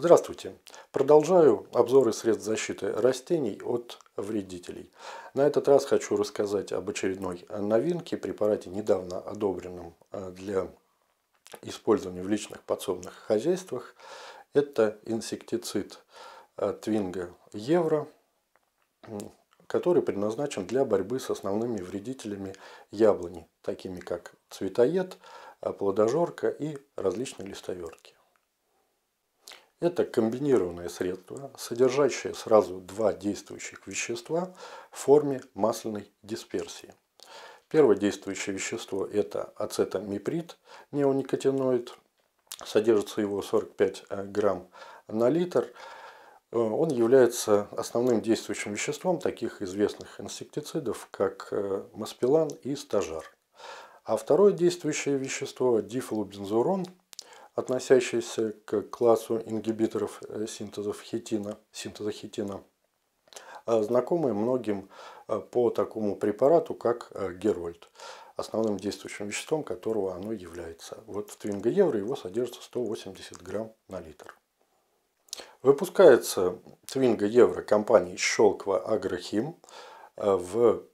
Здравствуйте! Продолжаю обзоры средств защиты растений от вредителей. На этот раз хочу рассказать об очередной новинке, препарате, недавно одобренном э, для использования в личных подсобных хозяйствах. Это инсектицид э, Твинга Евро, который предназначен для борьбы с основными вредителями яблони, такими как цветоед, э, плодожорка и различные листоверки. Это комбинированное средство, содержащее сразу два действующих вещества в форме масляной дисперсии. Первое действующее вещество – это ацетамиприд, неоникотиноид. Содержится его 45 э, грамм на литр. Э, он является основным действующим веществом таких известных инсектицидов, как э, маспилан и стажар. А второе действующее вещество – дифлубензурон – относящиеся к классу ингибиторов э, синтезов хитина, синтеза хитина, э, знакомый многим э, по такому препарату, как Герольд, основным действующим веществом которого оно является. Вот в Твинго Евро его содержится 180 грамм на литр. Выпускается Твинго Евро компанией Щелква Агрохим в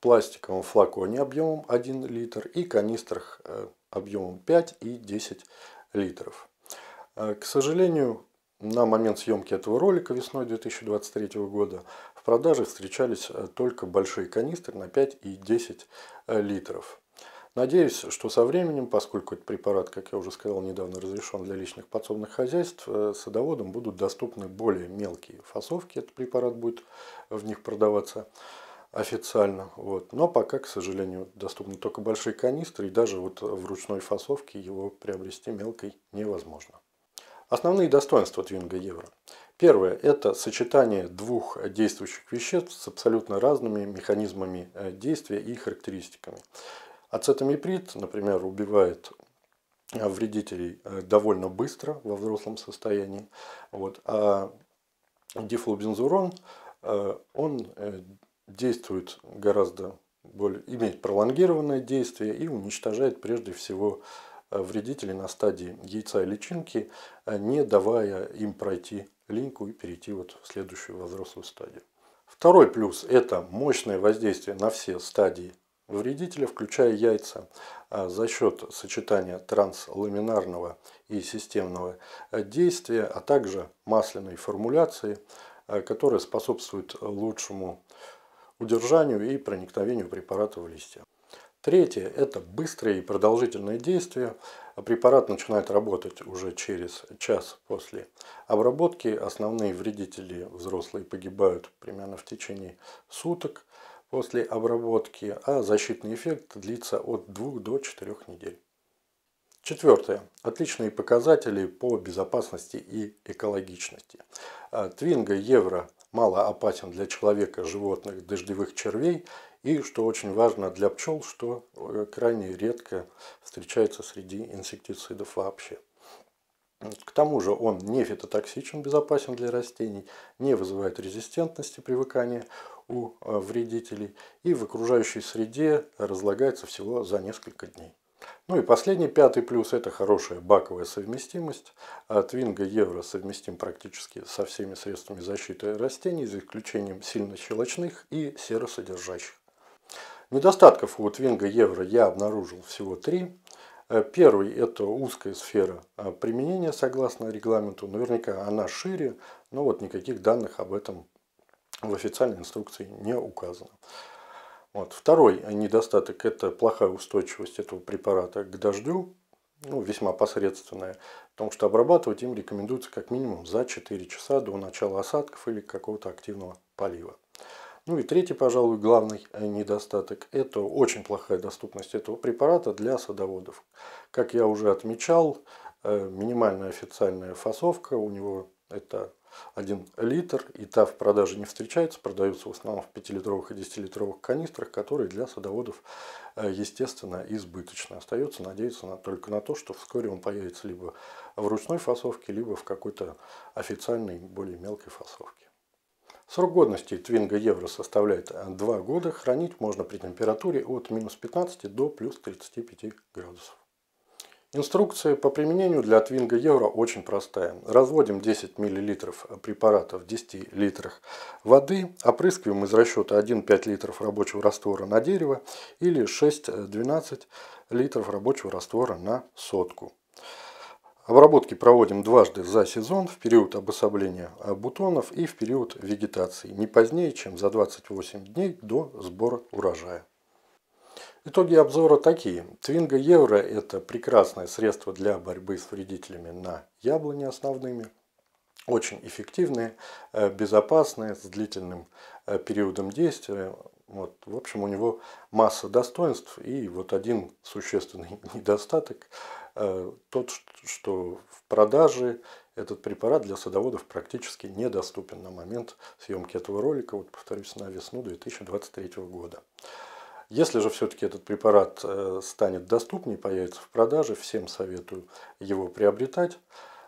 пластиковом флаконе объемом 1 литр и канистрах объемом 5 и 10 литров. Э, к сожалению, на момент съемки этого ролика весной 2023 года в продаже встречались э, только большие канистры на 5 и 10 э, литров. Надеюсь, что со временем, поскольку этот препарат, как я уже сказал, недавно разрешен для личных подсобных хозяйств, садоводам будут доступны более мелкие фасовки. Этот препарат будет в них продаваться официально. Вот. Но пока, к сожалению, доступны только большие канистры, и даже вот в ручной фасовке его приобрести мелкой невозможно. Основные достоинства твинга евро. Первое – это сочетание двух действующих веществ с абсолютно разными механизмами э, действия и характеристиками. Ацетамиприд, например, убивает э, вредителей э, довольно быстро во взрослом состоянии, вот, а дифлобензурон он действует гораздо более, имеет пролонгированное действие и уничтожает прежде всего э, вредителей на стадии яйца и личинки, э, не давая им пройти линьку и перейти вот в следующую взрослую стадию. Второй плюс – это мощное воздействие на все стадии вредителя, включая яйца, э, за счет сочетания трансламинарного и системного действия, а также масляной формуляции, которая способствует лучшему удержанию и проникновению препарата в листья. Третье – это быстрое и продолжительное действие. Препарат начинает работать уже через час после обработки. Основные вредители взрослые погибают примерно в течение суток после обработки, а защитный эффект длится от 2 до 4 недель. Четвертое. Отличные показатели по безопасности и экологичности. Э, Твинго Евро мало опасен для человека, животных, дождевых червей и, что очень важно для пчел, что э, крайне редко встречается среди инсектицидов вообще. К тому же он не фитотоксичен, безопасен для растений, не вызывает резистентности привыкания у э, вредителей и в окружающей среде разлагается всего за несколько дней. Ну и последний, пятый плюс, это хорошая баковая совместимость. Твинго Евро совместим практически со всеми средствами защиты растений, за исключением сильно щелочных и серосодержащих. Недостатков у Твинго Евро я обнаружил всего три. Э, первый – это узкая сфера э, применения, согласно регламенту. Наверняка она шире, но вот никаких данных об этом в официальной инструкции не указано. Вот. Второй недостаток – это плохая устойчивость этого препарата к дождю, ну, весьма посредственная, потому что обрабатывать им рекомендуется как минимум за 4 часа до начала осадков или какого-то активного полива. Ну и третий, пожалуй, главный э, недостаток – это очень плохая доступность этого препарата для садоводов. Как я уже отмечал, э, минимальная официальная фасовка у него – это 1 литр, и та в продаже не встречается, продаются в основном в 5-литровых и 10-литровых канистрах, которые для садоводов, э, естественно, избыточны. Остается надеяться на, только на то, что вскоре он появится либо в ручной фасовке, либо в какой-то официальной, более мелкой фасовке. Срок годности твинга евро составляет 2 э, года. Хранить можно при температуре от минус 15 до плюс 35 градусов. Инструкция по применению для Твинга Евро очень простая. Разводим 10 мл препарата в 10 литрах воды, опрыскиваем из расчета 1-5 литров рабочего раствора на дерево или 6-12 литров рабочего раствора на сотку. Обработки проводим дважды за сезон в период обособления бутонов и в период вегетации, не позднее, чем за 28 дней до сбора урожая. Итоги обзора такие. Твинго Евро – это прекрасное средство для борьбы с вредителями на яблони основными. Очень эффективное, э, безопасное, с длительным э, периодом действия. Вот, в общем, у него масса достоинств и вот один существенный недостаток э, – тот, что в продаже этот препарат для садоводов практически недоступен на момент съемки этого ролика, вот повторюсь, на весну 2023 года. Если же все-таки этот препарат э, станет доступнее, появится в продаже, всем советую его приобретать.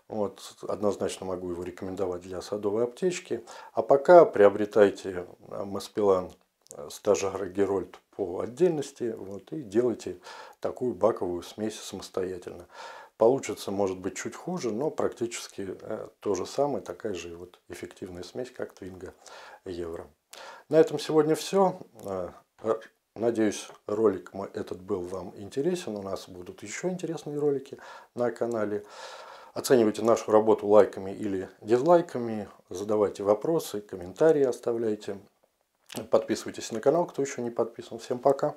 Вот, однозначно могу его рекомендовать для садовой аптечки. А пока приобретайте э, Маспилан э, стажара Герольд по отдельности вот, и делайте такую баковую смесь самостоятельно. Получится, может быть, чуть хуже, но практически то же самое, такая же вот эффективная смесь, как Твинга Евро. На этом сегодня все. Надеюсь, ролик мой этот был вам интересен. У нас будут еще интересные ролики на канале. Оценивайте нашу работу лайками или дизлайками. Задавайте вопросы, комментарии оставляйте. Подписывайтесь на канал, кто еще не подписан. Всем пока!